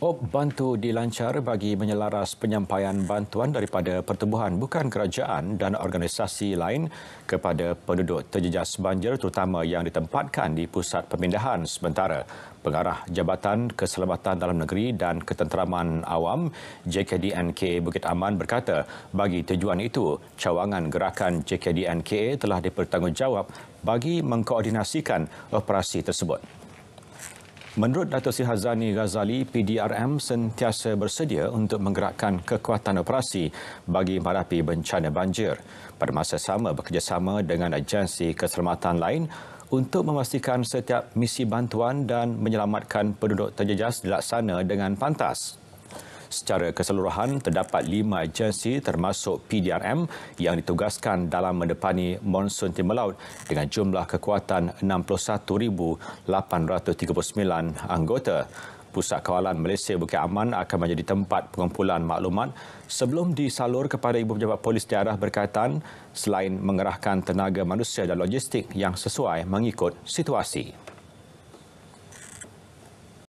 Op bantu dilancar bagi menyelaras penyampaian bantuan daripada pertubuhan bukan kerajaan dan organisasi lain kepada penduduk terjejas banjir terutama yang ditempatkan di pusat pemindahan sementara. Pengarah Jabatan Keselamatan Dalam Negeri dan Ketenteraman Awam JKDNK Bukit Aman berkata bagi tujuan itu cawangan gerakan JKDNK telah dipertanggungjawab bagi mengkoordinasikan operasi tersebut. Menurut Datuk Sri Hazani Ghazali, PDRM sentiasa bersedia untuk menggerakkan kekuatan operasi bagi merapi bencana banjir. Pada masa sama bekerjasama dengan agensi keselamatan lain untuk memastikan setiap misi bantuan dan menyelamatkan penduduk terjejas dilaksana dengan pantas. Secara keseluruhan, terdapat lima agensi termasuk PDRM yang ditugaskan dalam mendepani monsun timur laut dengan jumlah kekuatan 61,839 anggota. Pusat Kawalan Malaysia Bukit Aman akan menjadi tempat pengumpulan maklumat sebelum disalur kepada Ibu Pejabat Polis Daerah berkaitan selain mengerahkan tenaga manusia dan logistik yang sesuai mengikut situasi.